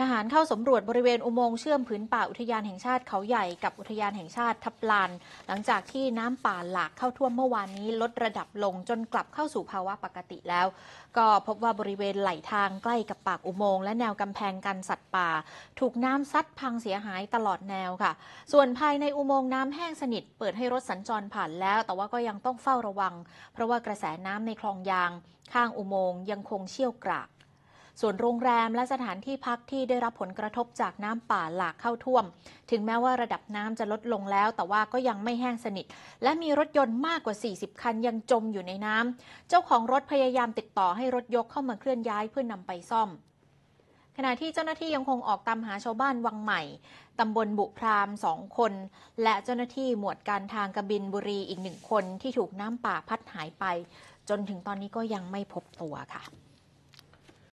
ทหารเข้าสำรวจบริเวณอุโมงค์เชื่อมผืนป่าอุทยานแห่งชาติเขาใหญ่กับอุทยานแห่งชาติทับลาน หลังจากที่น้ำป่าหลากเข้าท่วมเมื่อวานนี้ลดระดับลงจนกลับเข้าสู่ภาวะปกติแล้ว ก็พบว่าบริเวณไหลทางใกล้กับปากอุโมงค์และแนวกำแพงกันสัตว์ป่า ถูกน้ำซัดพังเสียหายตลอดแนวค่ะ ส่วนภายในอุโมงค์น้ำแห้งสนิท เปิดให้รถสัญจรผ่านแล้ว แต่ว่าก็ยังต้องเฝ้าระวังเพราะว่ากระแสน้ำในคลองยางข้างอุโมงค์ยังคงเชี่ยวกรากส่วนโรงแรมและสถานที่พักที่ได้รับผลกระทบจากน้ำป่าหลากเข้าท่วม ถึงแม้ว่าระดับน้ำจะลดลงแล้ว แต่ว่าก็ยังไม่แห้งสนิท และมีรถยนต์มากกว่า 40 คันยังจมอยู่ในน้ำ เจ้าของรถพยายามติดต่อให้รถยกเข้ามาเคลื่อนย้ายเพื่อนนำไปซ่อม ขณะที่เจ้าหน้าที่ยังคงออกตามหาชาวบ้านวังใหม่ ตำบลบุพรามสองคน และเจ้าหน้าที่หมวดการทางกระบินบุรีอีกหนึ่งคนที่ถูกน้ำป่าพัดหายไป จนถึงตอนนี้ก็ยังไม่พบตัวค่ะ